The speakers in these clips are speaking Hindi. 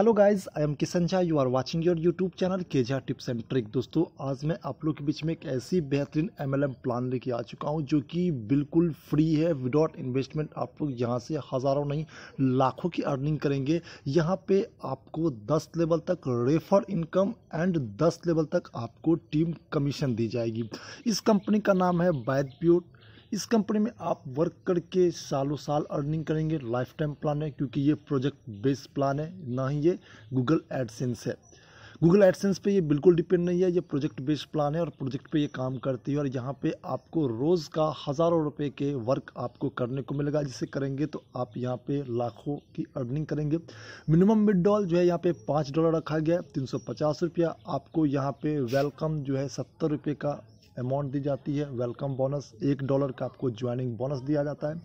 hello guys I am Kishan Jha you are watching your YouTube channel K Jha tips and trick दोस्तों आज मैं आप लोग के बीच में एक ऐसी बेहतरीन एमएलएम प्लान लेके आ चुका हूं जो कि बिल्कुल फ्री है विदाउट इन्वेस्टमेंट आप लोग यहां से हज़ारों नहीं लाखों की अर्निंग करेंगे यहां पे आपको दस लेवल तक रेफर इनकम एंड दस लेवल तक आपको टीम कमीशन दी जाएगी इस कंपनी का नाम है बैद प्योर इस कंपनी में आप वर्क करके सालों साल अर्निंग करेंगे लाइफ टाइम प्लान है क्योंकि ये प्रोजेक्ट बेस्ड प्लान है ना ही ये गूगल एडसेंस है गूगल एडसेंस पे ये बिल्कुल डिपेंड नहीं है ये प्रोजेक्ट बेस्ड प्लान है और प्रोजेक्ट पे ये काम करती है और यहाँ पे आपको रोज़ का हज़ारों रुपए के वर्क आपको करने को मिलेगा जिसे करेंगे तो आप यहाँ पे लाखों की अर्निंग करेंगे मिनिमम मिड डॉल जो है यहाँ पे पाँच डॉलर रखा गया है तीन सौ पचास रुपया आपको यहाँ पे वेलकम जो है सत्तर रुपये का अमाउंट दी जाती है वेलकम बोनस एक डॉलर का आपको ज्वाइनिंग बोनस दिया जाता है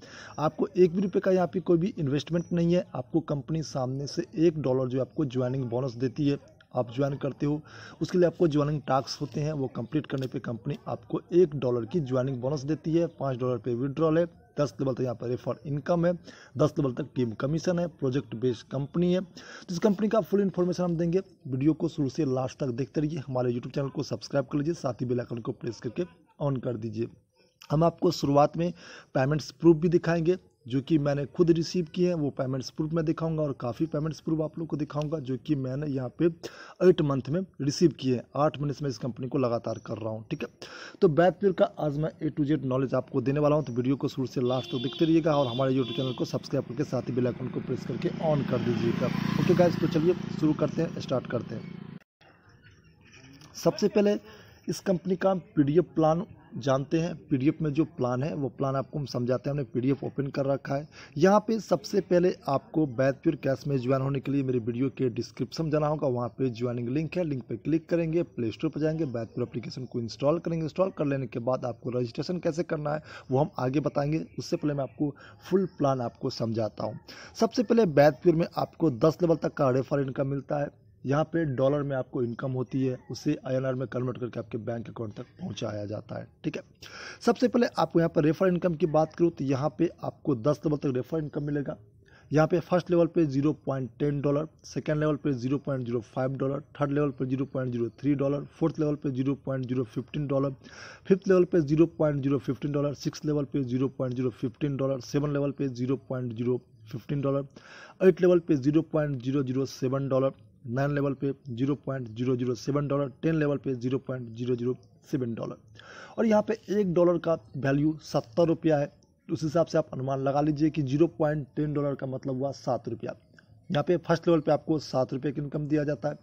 आपको एक भी रुपये का यहाँ पे कोई भी इन्वेस्टमेंट नहीं है आपको कंपनी सामने से एक डॉलर जो आपको ज्वाइनिंग बोनस देती है आप ज्वाइन करते हो उसके लिए आपको ज्वाइनिंग टास्क होते हैं वो कंप्लीट करने पे कंपनी आपको एक डॉलर की ज्वाइनिंग बोनस देती है पाँच डॉलर पे विड्रॉल है दस लेवल तक यहाँ पर रेफर इनकम है दस लेवल तक टीम कमीशन है प्रोजेक्ट बेस्ड कंपनी है जिस तो कंपनी का फुल इन्फॉर्मेशन हम देंगे वीडियो को शुरू से लास्ट तक देखते रहिए हमारे यूट्यूब चैनल को सब्सक्राइब कर लीजिए साथ ही बेलाइकन को प्रेस करके ऑन कर दीजिए हम आपको शुरुआत में पेमेंट्स प्रूफ भी दिखाएंगे जो कि मैंने खुद रिसीव किए हैं वो पेमेंट्स प्रूफ मैं दिखाऊंगा और काफ़ी पेमेंट्स प्रूफ आप लोग को दिखाऊंगा जो कि मैंने यहाँ पे एट मंथ में रिसीव किए हैं आठ मिनट्स में इस कंपनी को लगातार कर रहा हूँ ठीक है तो बैतपुर का आज मैं ए टू जेड नॉलेज आपको देने वाला हूँ तो वीडियो को शुरू से लास्ट तक देखते रहिएगा और हमारे यूट्यूब चैनल को सब्सक्राइब करके साथ ही बिलाइकन को प्रेस करके ऑन कर दीजिएगा ओके गाय तो चलिए शुरू करते हैं स्टार्ट करते हैं सबसे पहले इस कंपनी का पी प्लान जानते हैं पीडीएफ में जो प्लान है वो प्लान आपको हम समझाते हैं हमने पीडीएफ ओपन कर रखा है यहाँ पे सबसे पहले आपको बैथ प्योर कैश में ज्वाइन होने के लिए मेरे वीडियो के डिस्क्रिप्शन जाना होगा वहाँ पे ज्वाइनिंग लिंक है लिंक पे क्लिक करेंगे प्ले स्टोर पर जाएंगे बैथ प्योर अपलीकेशन को इंस्टॉल करेंगे इंस्टॉल कर लेने के बाद आपको रजिस्ट्रेशन कैसे करना है वो हम आगे बताएंगे उससे पहले मैं आपको फुल प्लान आपको समझाता हूँ सबसे पहले बैथ प्योर में आपको दस लेवल तक का रेफर इनकम मिलता है यहाँ पे डॉलर में आपको इनकम होती है उसे आईएनआर में कन्वर्ट करके आपके बैंक अकाउंट तक पहुँचाया जाता है ठीक है सबसे पहले आपको यहाँ पर रेफर इनकम की बात करूँ तो यहाँ पर आपको दस लेवल तक रेफर इनकम मिलेगा यहाँ पे फर्स्ट लेवल पे 0.10 डॉलर सेकेंड लेवल पे 0.05 डॉलर थर्ड लेवल पे 0.03 डॉलर फोर्थ लेवल पे 0.015 डॉलर फिफ्थ लेवल पे 0.015 डॉलर सिक्स लेवल पे 0.015 डॉलर सेवन लेवल पे 0.015 डॉलर एट लेवल पे 0.007 डॉलर नाइन लेवल पे zero point zero zero seven dollar ten level पे zero point zero zero seven dollar और यहाँ पे एक डॉलर का वैल्यू सत्तर रुपया है तो उस हिसाब से आप अनुमान लगा लीजिए कि जीरो पॉइंट टेन डॉलर का मतलब हुआ सात रुपया यहाँ पे फर्स्ट लेवल पे आपको सात रुपये की इनकम दिया जाता है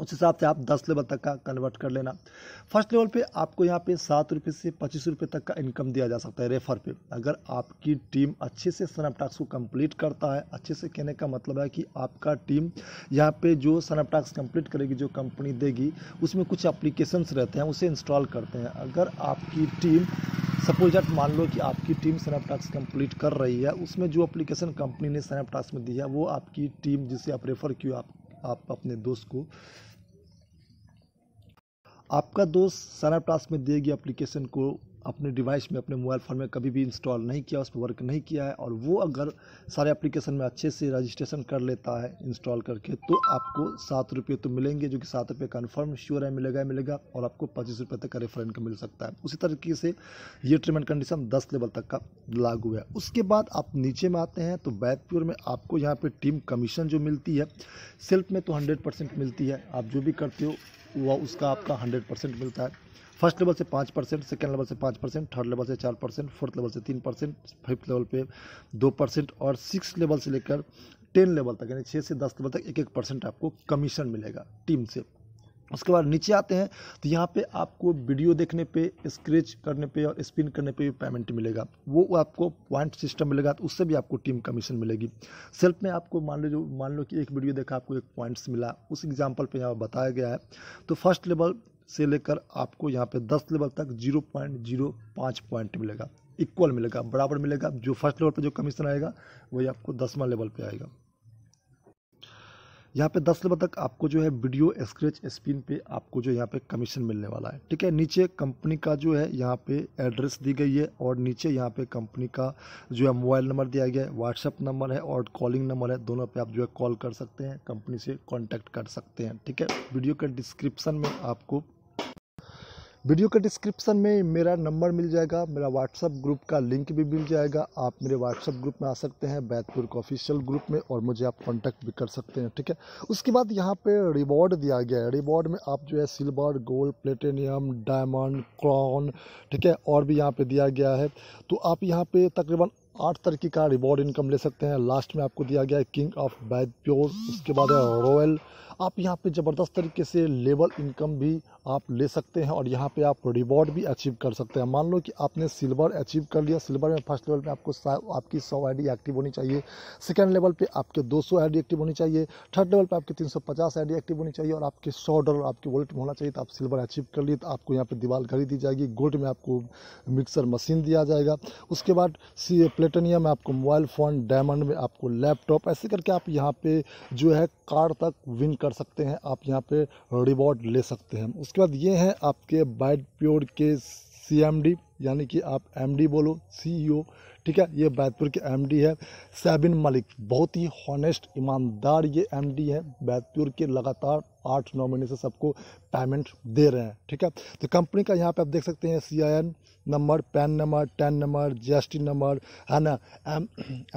उस हिसाब से आप दस लेवल तक का कन्वर्ट कर लेना फर्स्ट लेवल पे आपको यहाँ पे सात रुपये से पच्चीस रुपये तक का इनकम दिया जा सकता है रेफर पे अगर आपकी टीम अच्छे से सनअप टास्क को कंप्लीट करता है अच्छे से कहने का मतलब है कि आपका टीम यहाँ पे जो सनअप टास्क कंप्लीट करेगी जो कंपनी देगी उसमें कुछ अप्लीकेशंस रहते हैं उसे इंस्टॉल करते हैं अगर आपकी टीम सपोज दैट मान लो कि आपकी टीम सनअप टास्क कंप्लीट कर रही है उसमें जो अप्लीकेशन कंपनी ने सनअप टास्क में दी है वो आपकी टीम जिसे आप रेफ़र किया आप आप अपने दोस्त को आपका दोस्त सनाटास में दिए गए एप्लीकेशन को अपने डिवाइस में अपने मोबाइल फ़ोन में कभी भी इंस्टॉल नहीं किया उस पर वर्क नहीं किया है और वो अगर सारे एप्लीकेशन में अच्छे से रजिस्ट्रेशन कर लेता है इंस्टॉल करके तो आपको सात रुपये तो मिलेंगे जो कि सात रुपये कन्फर्म श्योर है मिलेगा मिलेगा और आपको पच्चीस रुपये तक का रेफरेंट का मिल सकता है उसी तरीके से ये ट्रीटमेंट कंडीशन दस लेवल तक का लागू है उसके बाद आप नीचे में आते हैं तो बैतपुर प्योर में आपको यहाँ पर टीम कमीशन जो मिलती है सेल्फ में तो हंड्रेड मिलती है आप जो भी करते हो वह उसका आपका हंड्रेड परसेंट मिलता है फर्स्ट लेवल से पाँच परसेंट सेकेंड लेवल से पाँच परसेंट थर्ड लेवल से चार परसेंट फोर्थ लेवल से तीन परसेंट फिफ्थ लेवल पे दो परसेंट और सिक्स लेवल से लेकर टेन लेवल तक यानी छः से दस लेवल तक एक एक परसेंट आपको कमीशन मिलेगा टीम से उसके बाद नीचे आते हैं तो यहाँ पे आपको वीडियो देखने पे स्क्रेच करने पे और स्पिन करने पे भी पेमेंट मिलेगा वो आपको पॉइंट सिस्टम मिलेगा तो उससे भी आपको टीम कमीशन मिलेगी सेल्फ में आपको मान लो जो मान लो कि एक वीडियो देखा आपको एक पॉइंट्स मिला उस एग्जाम्पल पे यहाँ बताया गया है तो फर्स्ट लेवल से लेकर आपको यहाँ पे 10 लेवल तक 0.05 पॉइंट मिलेगा इक्वल मिलेगा बराबर मिलेगा जो फर्स्ट लेवल पे जो कमीशन आएगा वही आपको दसवा लेवल पे आएगा यहाँ पे दस लेवल तक आपको जो है वीडियो स्क्रेच स्पिन पे आपको जो यहाँ पे कमीशन मिलने वाला है ठीक है नीचे कंपनी का जो है यहाँ पे एड्रेस दी गई है और नीचे यहाँ पे कंपनी का जो है मोबाइल नंबर दिया गया है व्हाट्सअप नंबर है और कॉलिंग नंबर है दोनों पे आप जो है कॉल कर सकते हैं कंपनी से कॉन्टैक्ट कर सकते हैं ठीक है वीडियो के डिस्क्रिप्सन में आपको वीडियो के डिस्क्रिप्शन में मेरा नंबर मिल जाएगा मेरा व्हाट्सअप ग्रुप का लिंक भी मिल जाएगा आप मेरे व्हाट्सअप ग्रुप में आ सकते हैं बैतपुर का ऑफिशियल ग्रुप में और मुझे आप कॉन्टैक्ट भी कर सकते हैं ठीक है उसके बाद यहाँ पे रिवॉर्ड दिया गया है रिवॉर्ड में आप जो है silver gold platinum diamond crown ठीक है और भी यहाँ पर दिया गया है तो आप यहाँ पर तकरीबन आठ तरीके का रिवॉर्ड इनकम ले सकते हैं लास्ट में आपको दिया गया है किंग ऑफ बैद उसके बाद है रॉयल आप यहाँ पे ज़बरदस्त तरीके से लेवल इनकम भी आप ले सकते हैं और यहाँ पे आप रिवॉर्ड भी अचीव कर सकते हैं मान लो कि आपने सिल्वर अचीव कर लिया सिल्वर में फर्स्ट लेवल में आपको आपकी 100 आईडी एक्टिव होनी चाहिए सेकेंड लेवल पे आपके 200 आईडी एक्टिव होनी चाहिए थर्ड लेवल पर आपकी तीन सौ एक्टिव होनी चाहिए और आपके सौ डॉलर आपके वॉलेट में होना चाहिए तो आप सिल्वर अचीव कर लिए तो आपको यहाँ पर दीवार घड़ी दी जाएगी गोल्ड में आपको मिक्सर मशीन दिया जाएगा उसके बाद सी प्लेटेनियम में आपको मोबाइल फ़ोन डायमंड में आपको लैपटॉप ऐसे करके आप यहाँ पर जो है कार तक विन कर कर सकते हैं आप यहाँ पे रिवॉर्ड ले सकते हैं उसके बाद ये हैं आपके बाइट प्योर के सी यानी कि आप एम डी बोलो सी ठीक है ये बैतपुर के एमडी है सैबिन मलिक बहुत ही हॉनेस्ट ईमानदार ये एमडी है बैतपुर के लगातार आठ नौ महीने से सबको पेमेंट दे रहे हैं ठीक है तो कंपनी का यहाँ पे आप देख सकते हैं C I N number PAN number TAN number GST number है ना M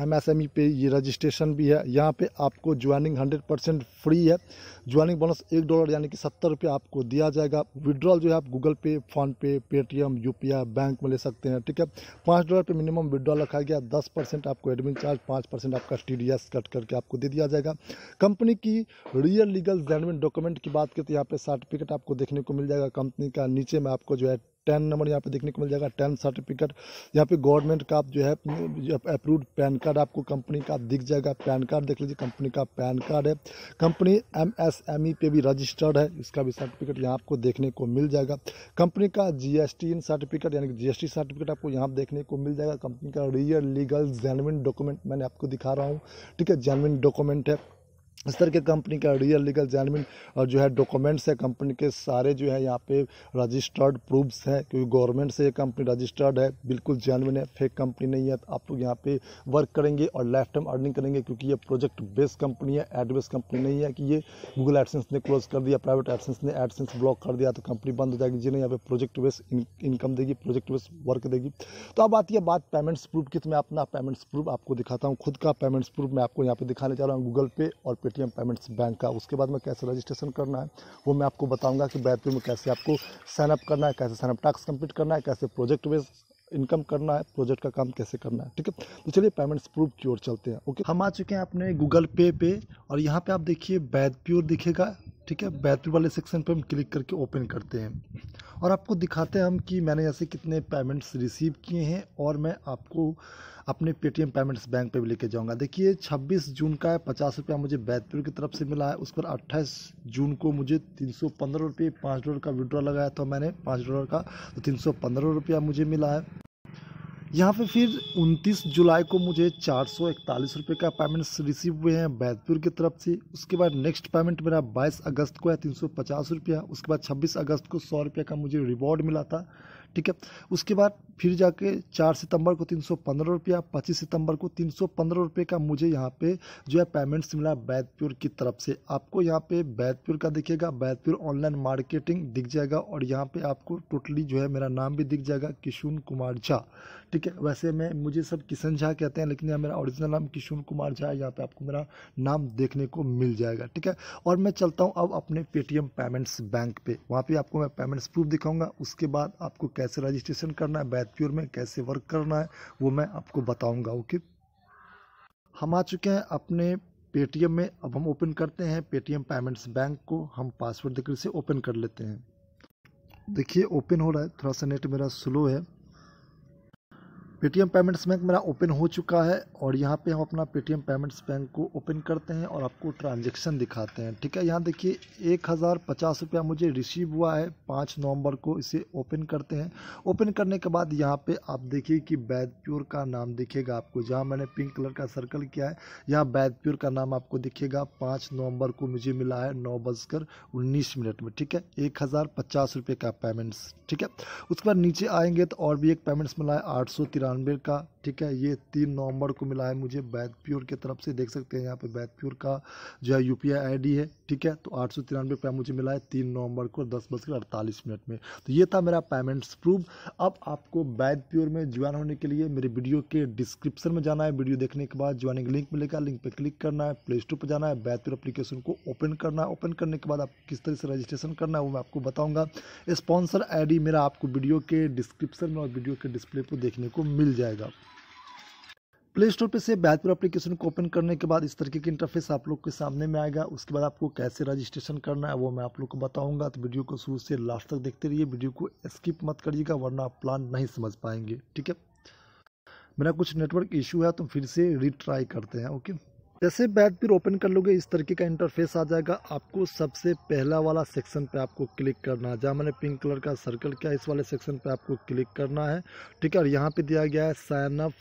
M S M E पे ये रजिस्ट्रेशन भी है यहाँ पे आपको ज्वाइनिंग हंड्रेड परसेंट फ्री है ज्वाइनिंग बोनस एक डॉलर यानी कि सत्तर रुपये आपको दिया जाएगा विड्रॉल जो है आप Google Pay PhonePe Paytm U P I bank में ले सकते हैं ठीक है पाँच डॉलर पर मिनिमम विड्रॉल रखा गया दस परसेंट आपको एडमिन चार्ज पाँच परसेंट आपका टी कट करके आपको दे दिया जाएगा कंपनी की रियल लीगल जेनविन डॉक्यूमेंट की बात करें तो यहाँ पे सर्टिफिकेट आपको देखने को मिल जाएगा कंपनी का नीचे में आपको जो है टेन नंबर यहाँ पे देखने को मिल जाएगा टेन सर्टिफिकेट यहाँ पे गवर्नमेंट का आप जो है अप्रूव्ड पैन कार्ड आपको कंपनी का दिख जाएगा पैन कार्ड देख लीजिए कंपनी का पैन कार्ड है company M S M E पे भी रजिस्टर्ड है इसका भी सर्टिफिकेट यहाँ आपको देखने को मिल जाएगा कंपनी का G S T in certificate यानी कि जी एस टी सर्टिफिकेट आपको यहाँ देखने को मिल जाएगा कंपनी का रियल लीगल जेनविन डॉक्यूमेंट मैंने आपको दिखा रहा हूँ ठीक है जेनविन डॉक्यूमेंट है इस तरह के कंपनी का रियल लीगल जैनमिन और जो है डॉक्यूमेंट्स है कंपनी के सारे जो है यहाँ पे रजिस्टर्ड प्रूफ्स हैं क्योंकि गवर्नमेंट से ये कंपनी रजिस्टर्ड है बिल्कुल जैनमिन है फेक कंपनी नहीं है तो आप लोग यहाँ पे वर्क करेंगे और लाइफ टाइम अर्निंग करेंगे क्योंकि ये प्रोजेक्ट बेस्ड कंपनी है एड बेस्ड कंपनी नहीं है कि ये गूगल एडसेंस ने क्लोज कर दिया प्राइवेट एडसेंस ने एडसेंस ब्लॉक कर दिया तो कंपनी बंद हो जाएगी जिन्हें यहाँ पे प्रोजेक्ट बेस्ड इनकम देगी प्रोजेक्ट बेस्ड वर्क देगी तो अब आती है बात पेमेंट्स प्रूफ की तो मैं अपना पेमेंट्स प्रूफ आपको दिखाता हूँ खुद का पेमेंट्स प्रूफ मैं आपको यहाँ पे दिखाने जा रहा हूँ गूगल पे और पे पेटीएम पेमेंट्स बैंक का उसके बाद में कैसे रजिस्ट्रेशन करना है वो मैं आपको बताऊंगा कि बैतूल में कैसे आपको साइनअप करना है कैसे साइनअप टास्क कंप्लीट करना है कैसे प्रोजेक्ट वेज इनकम करना है प्रोजेक्ट का काम कैसे करना है ठीक है तो चलिए पेमेंट्स प्रूफ की ओर चलते हैं ओके हम आ चुके हैं अपने गूगल पे पे और यहाँ पे आप देखिए बैद प्योर दिखेगा ठीक है बैटरी वाले सेक्शन पर हम क्लिक करके ओपन करते हैं और आपको दिखाते हैं हम कि मैंने जैसे कितने पेमेंट्स रिसीव किए हैं और मैं आपको अपने पेटीएम पेमेंट्स बैंक पे भी लेके जाऊंगा देखिए 26 जून का है पचास रुपया मुझे बैतपुर की तरफ से मिला है उस पर 28 जून को मुझे तीन सौ पंद्रह रुपये पाँच डॉलर का विड्रॉ लगाया तो मैंने पाँच डॉलर का तो तीन सौ पंद्रह रुपया मुझे मिला है यहाँ पे फिर 29 जुलाई को मुझे चार सौ इकतालीस रुपये का पेमेंट्स रिसीव हुए हैं बैतपुर की तरफ से उसके बाद नेक्स्ट पेमेंट मेरा 22 अगस्त को है तीन सौ पचास रुपया उसके बाद 26 अगस्त को सौ रुपये का मुझे रिवॉर्ड मिला था ठीक है उसके बाद फिर जाके 4 सितंबर को तीन सौ पंद्रह रुपया पच्चीस सितंबर को तीन सौ पंद्रह रुपये का मुझे यहाँ पे जो है पेमेंट्स मिला बैतपुर की तरफ से आपको यहाँ पे बैतपुर का दिखेगा बैतपुर ऑनलाइन मार्केटिंग दिख जाएगा और यहाँ पे आपको टोटली जो है मेरा नाम भी दिख जाएगा किशुन कुमार झा ठीक है वैसे मैं मुझे सब किशन झा कहते हैं लेकिन यहाँ मेरा ओरिजिनल नाम किशोर कुमार झा है यहाँ पे आपको मेरा नाम देखने को मिल जाएगा ठीक है और मैं चलता हूँ अब अपने पेटीएम पेमेंट्स बैंक पे वहाँ पे आपको मैं पेमेंट्स प्रूफ दिखाऊंगा उसके बाद आपको कैसे रजिस्ट्रेशन करना है बैतप्योर में कैसे वर्क करना है वो मैं आपको बताऊँगा ओके हम आ चुके हैं अपने पेटीएम में अब हम ओपन करते हैं पेटीएम पेमेंट्स बैंक को हम पासवर्ड देकर से ओपन कर लेते हैं देखिए ओपन हो रहा है थोड़ा सा नेट मेरा स्लो है पेटीएम पेमेंट्स बैंक मेरा ओपन हो चुका है और यहाँ पे हम अपना पेटीएम पेमेंट्स बैंक को ओपन करते हैं और आपको ट्रांजैक्शन दिखाते हैं ठीक है यहाँ देखिए एक हज़ार पचास रुपया मुझे रिसीव हुआ है पाँच नवंबर को इसे ओपन करते हैं ओपन करने के बाद यहाँ पे आप देखिए कि बैद प्योर का नाम दिखेगा आपको जहाँ मैंने पिंक कलर का सर्कल किया है यहाँ बैद प्योर का नाम आपको दिखेगा पाँच नवम्बर को मुझे मिला है नौ बजकर उन्नीस मिनट में ठीक है एक हज़ार पचास रुपये का पेमेंट्स ठीक है उसके बाद नीचे आएंगे तो और भी एक पेमेंट्स मिला है आठ सौ दानवीर का ठीक है ये तीन नवंबर को मिला है मुझे बैद प्योर की तरफ से देख सकते हैं यहाँ पे बैद प्योर का जो है यू पी आई है ठीक है तो आठ सौ तिरानवे रुपया मुझे मिला है तीन नवंबर को दस बजकर अड़तालीस मिनट में तो ये था मेरा पेमेंट्स प्रूफ अब आपको बैद प्योर में ज्वाइन होने के लिए मेरे वीडियो के डिस्क्रिप्शन में जाना है वीडियो देखने के बाद ज्वाइनिंग लिंक मिलेगा लिंक पर क्लिक करना है प्ले स्टोर पर जाना है बैद प्योर अपलीकेशन को ओपन करना है ओपन करने के बाद आप किस तरह से रजिस्ट्रेशन करना है वो मैं आपको बताऊँगा स्पॉन्सर आई मेरा आपको वीडियो के डिस्क्रिप्शन में और वीडियो के डिस्प्ले पर देखने को मिल जाएगा प्ले स्टोर पर से बैतपुर एप्लीकेशन को ओपन करने के बाद इस तरीके की इंटरफेस आप लोग के सामने में आएगा उसके बाद आपको कैसे रजिस्ट्रेशन करना है वो मैं आप लोग को बताऊंगा तो वीडियो को शुरू से लास्ट तक देखते रहिए वीडियो को स्किप मत करिएगा वरना आप प्लान नहीं समझ पाएंगे ठीक है मेरा कुछ नेटवर्क इशू है तो फिर से रिट्राई करते हैं ओके जैसे बैट फिर ओपन कर लोगे इस तरीके का इंटरफेस आ जाएगा आपको सबसे पहला वाला सेक्शन पे आपको क्लिक करना है जहाँ मैंने पिंक कलर का सर्कल किया इस वाले सेक्शन पे आपको क्लिक करना है ठीक है और यहाँ पे दिया गया है साइनअप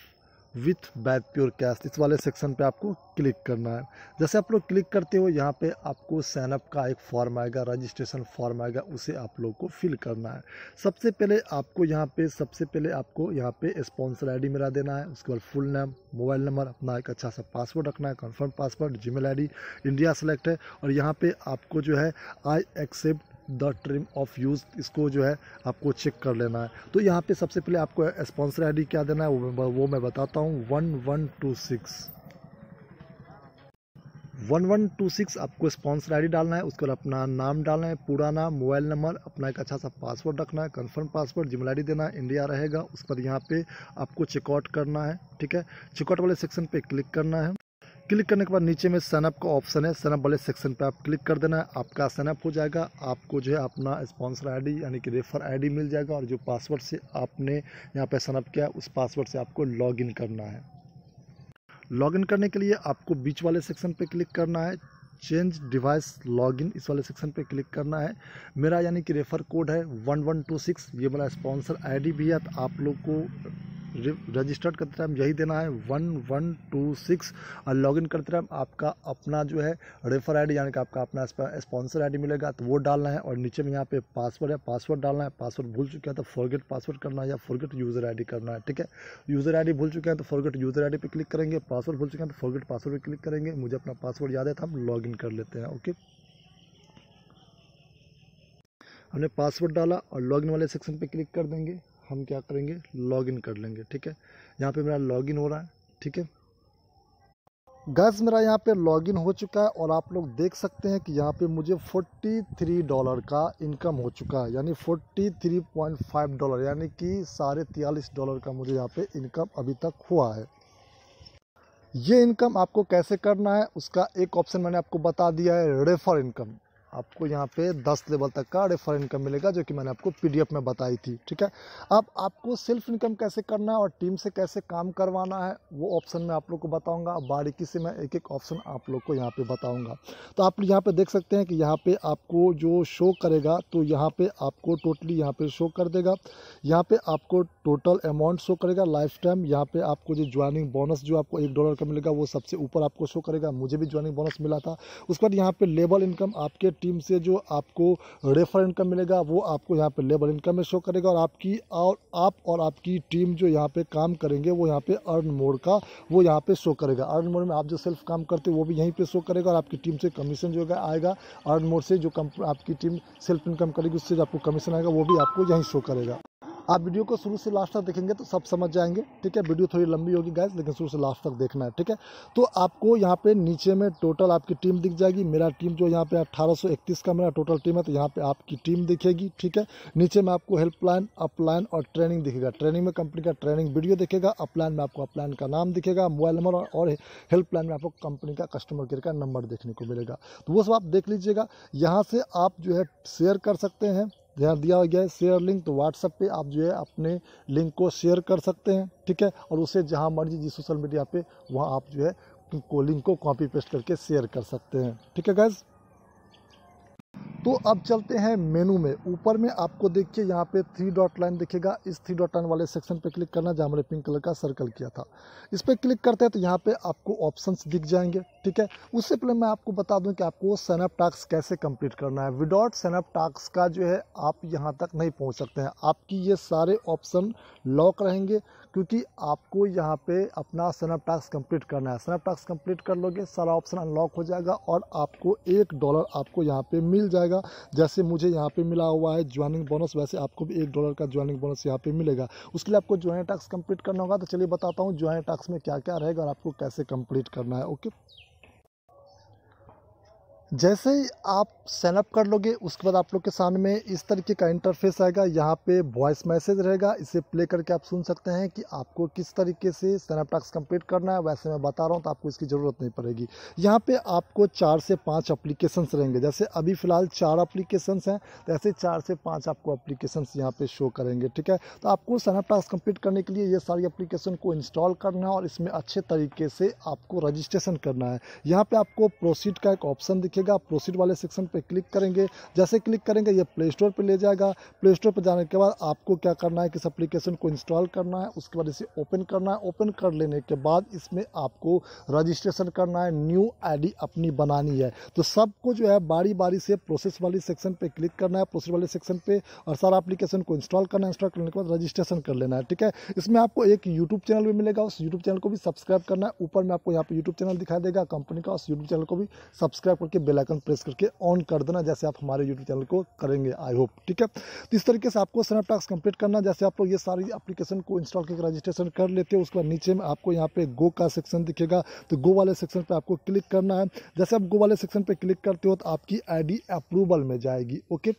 विथ बैद प्योर कैश इस वाले सेक्शन पे आपको क्लिक करना है जैसे आप लोग क्लिक करते हो यहाँ पे आपको सैनअप का एक फॉर्म आएगा रजिस्ट्रेशन फॉर्म आएगा उसे आप लोग को फिल करना है सबसे पहले आपको यहाँ पे सबसे पहले आपको यहाँ पे स्पॉन्सर आईडी मेरा देना है उसके बाद फुल नेम मोबाइल नंबर अपना एक अच्छा सा पासवर्ड रखना है confirm password Gmail India select है और यहाँ पर आपको जो है I accept the term of use इसको जो है आपको चेक कर लेना है तो यहाँ पे सबसे पहले आपको स्पॉन्सर आईडी क्या देना है वो मैं, वो मैं बताता हूँ one one two six one one two six आपको स्पॉन्सर आईडी डालना है उसके बाद अपना नाम डालना है पूरा नाम मोबाइल नंबर अपना एक अच्छा सा पासवर्ड रखना है कन्फर्म पासवर्ड जिमेल आई देना है इंडिया रहेगा उस पर यहाँ पे आपको चेकआउट करना है ठीक है चेकआउट वाले सेक्शन पर क्लिक करना है क्लिक करने के बाद नीचे में सनअप का ऑप्शन है सनअप वाले सेक्शन पे आप क्लिक कर देना है आपका सनअप हो जाएगा आपको जो है अपना स्पॉन्सर आईडी यानी कि रेफर आईडी मिल जाएगा और जो पासवर्ड से आपने यहाँ पे सनअप किया उस पासवर्ड से आपको लॉगिन करना है लॉगिन करने के लिए आपको बीच वाले सेक्शन पे क्लिक करना है चेंज डिवाइस लॉगिन इस वाले सेक्शन पे क्लिक करना है मेरा यानी कि रेफर कोड है वन वन टू सिक्स ये मेरा स्पॉन्सर आईडी भी है तो आप लोग को रजिस्टर्ड करते टाइम यही देना है वन वन टू सिक्स और लॉगिन करते टाइम आपका अपना जो है रेफर आईडी यानी कि आपका अपना स्पॉन्सर आईडी मिलेगा तो वो डालना है और नीचे में यहाँ पे पासवर्ड है पासवर्ड डालना है पासवर्ड भूल चुके हैं तो फॉरगेट पासवर्ड करना है या फॉरगेट यूज़र आईडी करना है ठीक है यूज़र आईडी भूल चुके हैं तो फॉरगेट यूज़र आईडी पे क्लिक करेंगे पासवर्ड भूल चुके हैं तो फॉरगेट पासवर्ड पर क्लिक करेंगे मुझे अपना पासवर्ड याद है था तो हम लॉग लॉगिन कर लेते हैं ओके हमने पासवर्ड डाला और लॉगिन वाले सेक्शन पे क्लिक कर देंगे हम क्या करेंगे लॉगिन कर लेंगे ठीक है यहाँ पे मेरा लॉगिन हो रहा है ठीक है गैस मेरा यहाँ पे लॉगिन हो चुका है और आप लोग देख सकते हैं कि यहाँ पे मुझे 43 डॉलर का इनकम हो चुका है यानी 43.5 डॉलर यानी कि साढ़े तियालीस डॉलर का मुझे यहाँ पे इनकम अभी तक हुआ है ये इनकम आपको कैसे करना है उसका एक ऑप्शन मैंने आपको बता दिया है रेफर इनकम आपको यहाँ पे 10 लेवल तक का रेफर इनकम मिलेगा जो कि मैंने आपको पीडीएफ में बताई थी ठीक है अब आपको सेल्फ इनकम कैसे करना है और टीम से कैसे काम करवाना है वो ऑप्शन मैं आप लोग को बताऊँगा बारीकी से मैं एक एक ऑप्शन आप लोग को यहाँ पर बताऊँगा तो आप यहाँ पर देख सकते हैं कि यहाँ पर आपको जो शो करेगा तो यहाँ पर आपको टोटली यहाँ पर शो कर देगा यहाँ पर आपको टोटल अमाउंट शो करेगा लाइफ टाइम यहाँ पर आपको जो ज्वाइनिंग बोनस जो आपको एक डॉलर का मिलेगा वो सबसे ऊपर आपको शो करेगा मुझे भी ज्वाइनिंग बोनस मिला था उसके बाद यहाँ पर लेबल इनकम आपके टीम से जो आपको रेफर इनकम मिलेगा वो आपको यहाँ पर लेबर इनकम में शो करेगा और आपकी और आप और आपकी टीम जो यहाँ पे काम करेंगे वो यहाँ पे अर्न मोड का वो यहाँ पे शो करेगा अर्न मोड में आप जो सेल्फ काम करते हो वो भी यहीं पे शो करेगा और आपकी टीम से कमीशन जो आएगा अर्न मोड से जो आपकी टीम सेल्फ इनकम करेगी उससे जो आपको कमीशन आएगा वो भी आपको यहीं शो करेगा आप वीडियो को शुरू से लास्ट तक देखेंगे तो सब समझ जाएंगे ठीक है वीडियो थोड़ी लंबी होगी गैस लेकिन शुरू से लास्ट तक देखना है ठीक है तो आपको यहाँ पे नीचे में टोटल आपकी टीम दिख जाएगी मेरा टीम जो यहाँ पे अट्ठारह का मेरा टोटल टीम है तो यहाँ पर आपकी टीम दिखेगी ठीक है नीचे में आपको हेल्पलाइन अपलाइन और ट्रेनिंग दिखेगा ट्रेनिंग में कंपनी का ट्रेनिंग वीडियो दिखेगा अपलाइन में आपको अपलाइन का नाम दिखेगा मोबाइल नंबर और हेल्पलाइन में आपको कंपनी का कस्टमर केयर का नंबर देखने को मिलेगा तो वो सब आप देख लीजिएगा यहाँ से आप जो है शेयर कर सकते हैं ध्यान दिया गया है शेयर लिंक तो व्हाट्सअप पे आप जो है अपने लिंक को शेयर कर सकते हैं ठीक है और उसे जहां मर्जी जिस सोशल मीडिया पे वहां आप जो है को लिंक को कॉपी पेस्ट करके शेयर कर सकते हैं ठीक है गैस तो अब चलते हैं मेनू में ऊपर में आपको देखिए यहाँ पे थ्री डॉट लाइन दिखेगा इस थ्री डॉट लाइन वाले सेक्शन पे क्लिक करना जहाँ हमने पिंक कलर का सर्कल किया था इस पर क्लिक करते हैं तो यहाँ पे आपको ऑप्शंस दिख जाएंगे ठीक है उससे पहले मैं आपको बता दूं कि आपको सैनअप टास्क कैसे कंप्लीट करना है विदाउट सैनअप टास्क का जो है आप यहाँ तक नहीं पहुँच सकते हैं आपकी ये सारे ऑप्शन लॉक रहेंगे क्योंकि आपको यहाँ पे अपना सैनअप टास्क कंप्लीट करना है सैनअप टास्क कंप्लीट कर लोगे सारा ऑप्शन अनलॉक हो जाएगा और आपको एक डॉलर आपको यहाँ पे मिल जाएगा जाएगा जैसे मुझे यहाँ पे मिला हुआ है ज्वाइनिंग बोनस वैसे आपको भी एक डॉलर का ज्वाइनिंग बोनस यहाँ पे मिलेगा उसके लिए आपको ज्वाइन टास्क कंप्लीट करना होगा तो चलिए बताता हूँ ज्वाइन टास्क में क्या क्या रहेगा और आपको कैसे कंप्लीट करना है ओके जैसे ही आप सेनअप कर लोगे उसके बाद आप लोग के सामने इस तरीके का इंटरफेस आएगा यहाँ पे वॉइस मैसेज रहेगा इसे प्ले करके आप सुन सकते हैं कि आपको किस तरीके से सेनअप टास्क कंप्लीट करना है वैसे मैं बता रहा हूँ तो आपको इसकी ज़रूरत नहीं पड़ेगी यहाँ पे आपको चार से पाँच अप्लीकेशंस रहेंगे जैसे अभी फ़िलहाल चार अप्लीकेशंस हैं तो ऐसे चार से पाँच आपको अप्लीकेशंस यहाँ पर शो करेंगे ठीक है तो आपको सेनअप टास्क कम्प्लीट करने के लिए ये सारी अप्लीकेशन को इंस्टॉल करना है और इसमें अच्छे तरीके से आपको रजिस्ट्रेशन करना है यहाँ पर आपको प्रोसीड का एक ऑप्शन दिखे दिखेगा आप प्रोसीड वाले सेक्शन पर क्लिक करेंगे जैसे क्लिक करेंगे ये प्ले स्टोर पर ले जाएगा प्ले स्टोर पर जाने के बाद आपको क्या करना है किस अप्लीकेशन को इंस्टॉल करना है उसके बाद इसे ओपन करना है ओपन कर लेने के बाद इसमें आपको रजिस्ट्रेशन करना है न्यू आई अपनी बनानी है तो सबको जो है बारी बारी से प्रोसेस वाली सेक्शन पर क्लिक करना है प्रोसेस वाले सेक्शन पर और सारा अप्लीकेशन को इंस्टॉल करना है इंस्टॉल करने के बाद रजिस्ट्रेशन कर लेना है ठीक है इसमें आपको एक यूट्यूब चैनल भी मिलेगा उस यूट्यूब चैनल को भी सब्सक्राइब करना है ऊपर में आपको यहाँ पर यूट्यूब चैनल दिखाई देगा कंपनी का उस यूट्यूब चैनल को भी सब्सक्राइब करके बेल आइकन प्रेस करके ऑन कर देना जैसे आप हमारे यूट्यूब चैनल को करेंगे आई होप ठीक है तो इस तरीके से आपको स्नैप टास्क कंप्लीट करना जैसे आप लोग ये सारी एप्लीकेशन को इंस्टॉल करके रजिस्ट्रेशन कर लेते हैं उसके बाद नीचे में आपको यहाँ पे गो का सेक्शन दिखेगा तो गो वाले सेक्शन पर आपको क्लिक करना है जैसे आप गो वाले सेक्शन पर क्लिक करते हो तो आपकी आई अप्रूवल में जाएगी ओके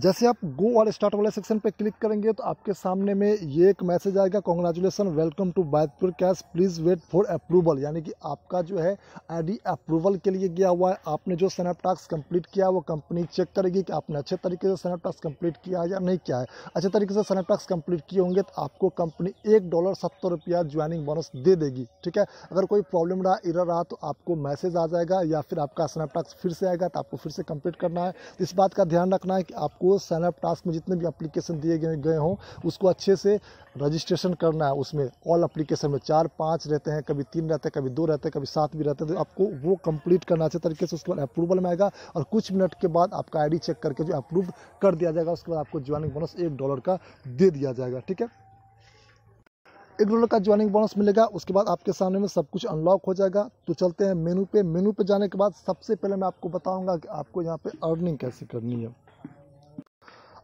जैसे आप गो और स्टार्ट वाले सेक्शन पे क्लिक करेंगे तो आपके सामने में ये एक मैसेज आएगा कॉन्ग्रेचुलेसन वेलकम टू बैतपुर cash please wait for approval यानी कि आपका जो है आईडी अप्रूवल के लिए गया हुआ है आपने जो सनअप टास्क कंप्लीट किया है वो कंपनी चेक करेगी कि आपने अच्छे तरीके से सनअप टास्क कंप्लीट किया है या नहीं किया है अच्छे तरीके से सनअप टास्क कंप्लीट किए होंगे तो आपको कंपनी एक डॉलर सत्तर रुपया ज्वाइनिंग बोनस दे देगी ठीक है अगर कोई प्रॉब्लम रहा इरर रहा तो आपको मैसेज आ जाएगा या फिर आपका सनअप फिर से आएगा तो आपको फिर से कंप्लीट करना है इस बात का ध्यान रखना है कि आपको आपको साइनअप टास्क में जितने भी अप्लीकेशन दिए गए गए हों उसको अच्छे से रजिस्ट्रेशन करना है उसमें ऑल अप्लीकेशन में चार पाँच रहते हैं कभी तीन रहते हैं कभी दो रहते हैं कभी सात भी रहते हैं तो आपको वो कंप्लीट करना अच्छे तरीके से उसके बाद अप्रूवल में आएगा और कुछ मिनट के बाद आपका आई चेक करके जो अप्रूव कर दिया जाएगा उसके बाद आपको ज्वाइनिंग बोनस एक डॉलर का दे दिया जाएगा ठीक है एक डॉलर का ज्वाइनिंग बोनस मिलेगा उसके बाद आपके सामने में सब कुछ अनलॉक हो जाएगा तो चलते हैं मेनू पे मेनू पे जाने के बाद सबसे पहले मैं आपको बताऊंगा कि आपको यहाँ पे अर्निंग कैसे करनी है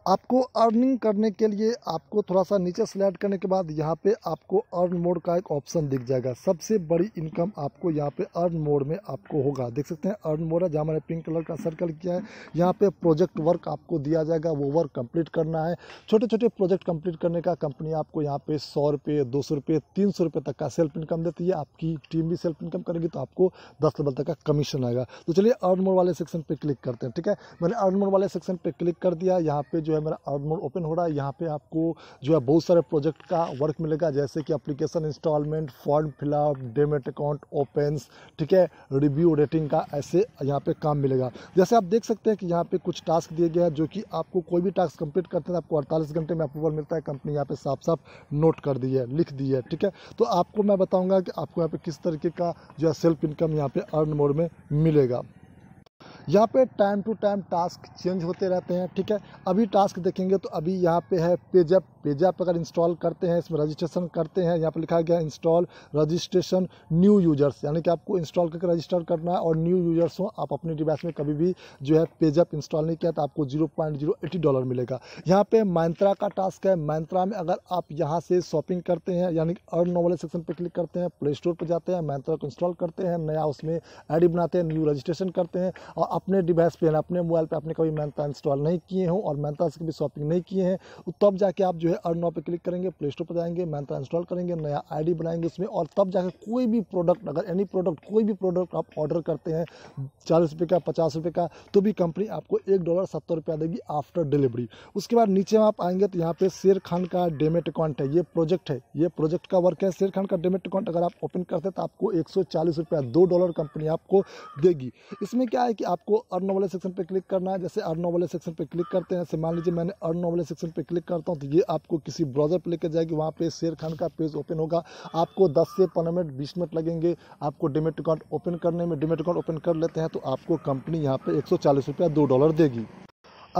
आपको अर्निंग करने के लिए आपको थोड़ा सा नीचे सेलेक्ट करने के बाद यहाँ पे आपको अर्न मोड का एक ऑप्शन दिख जाएगा सबसे बड़ी इनकम आपको यहाँ पे अर्न मोड में आपको होगा देख सकते हैं अर्न मोड है जहाँ मैंने पिंक कलर का सर्कल किया है यहाँ पे प्रोजेक्ट वर्क आपको दिया जाएगा वो वर्क कंप्लीट करना है छोटे छोटे प्रोजेक्ट कम्प्लीट करने का कंपनी आपको यहाँ पे सौ रुपये दो सौ रुपये तीन सौ रुपये तक का सेल्फ इनकम देती है आपकी टीम भी सेल्फ इनकम करेगी तो आपको दस लेवल तक का कमीशन आएगा तो चलिए अर्न मोड वाले सेक्शन पर क्लिक करते हैं ठीक है मैंने अर्न मोड वाले सेक्शन पर क्लिक कर दिया यहाँ पे जो है है मेरा अर्न मोड ओपन हो रहा है यहाँ पे आपको जो है बहुत सारे प्रोजेक्ट का वर्क मिलेगा जैसे कि application installment form fill up demat account opens ठीक है रिव्यू रेटिंग का ऐसे यहाँ पे काम मिलेगा जैसे आप देख सकते हैं कि यहाँ पे कुछ टास्क दिए गए हैं जो कि आपको कोई भी टास्क कंप्लीट करते हैं आपको अड़तालीस घंटे में अप्रूवल मिलता है कंपनी यहाँ पर साफ साफ नोट कर दी है लिख दी है ठीक है तो आपको मैं बताऊँगा कि आपको यहाँ पर किस तरीके का जो है सेल्फ इनकम यहाँ पर अर्न मोड में मिलेगा यहाँ पे time to time task change होते रहते हैं ठीक है अभी टास्क देखेंगे तो अभी यहाँ पे है पेजअप पेजैप अगर इंस्टॉल करते हैं इसमें रजिस्ट्रेशन करते हैं यहाँ पे लिखा गया इंस्टॉल रजिस्ट्रेशन न्यू यूजर्स यानी कि आपको इंस्टॉल करके रजिस्टर करना है और न्यू यूजर्स हो आप अपने डिवाइस में कभी भी जो है पेजैप इंस्टॉल नहीं किया तो आपको जीरो डॉलर मिलेगा यहाँ पर माइंत्रा का टास्क है माइंत्रा में अगर आप यहाँ से शॉपिंग करते हैं यानी कि अर्न नॉवल सेक्शन पर क्लिक करते हैं प्ले स्टोर पर जाते हैं माइंत्रा को इंस्टॉल करते हैं नया उसमें आई बनाते हैं न्यू रजिस्ट्रेशन करते हैं और अपने डिवाइस पे अपने मोबाइल पे आपने कभी मैंता इंस्टॉल नहीं किए हों और मेहनता से कभी शॉपिंग नहीं किए हैं तो तब जाके आप जो है अर्न नाव पर क्लिक करेंगे प्ले स्टोर पर जाएंगे मेहनता इंस्टॉल करेंगे नया आई बनाएंगे उसमें और तब जाकर कोई भी प्रोडक्ट अगर एनी प्रोडक्ट कोई भी प्रोडक्ट आप ऑर्डर करते हैं चालीस रुपये का पचास रुपये का तो भी कंपनी आपको एक डॉलर सत्तर रुपया देगी आफ्टर डिलीवरी उसके बाद नीचे आप आएंगे तो यहाँ पे शेर खान का डेमेट अकाउंट है ये प्रोजेक्ट है ये प्रोजेक्ट का वर्क है शेर खान का डेमेट अकाउंट अगर आप ओपन करते हैं तो आपको एक सौ दो डॉलर कंपनी आपको देगी इसमें क्या है कि आपको अर्न वाले सेक्शन पे क्लिक करना है जैसे अर्न वाले सेक्शन पे क्लिक करते हैं जैसे मान लीजिए मैंने अर्न वाले सेक्शन पे क्लिक करता हूँ तो ये आपको किसी ब्राउज़र पे लेकर जाएगी वहाँ पे शेर खान का पेज ओपन होगा आपको दस से पंद्रह मिनट बीस मिनट लगेंगे आपको डिमेट अकाउंट ओपन करने में डिमेट अकाउंट ओपन कर लेते हैं तो आपको कंपनी यहाँ पर एक दो डॉलर देगी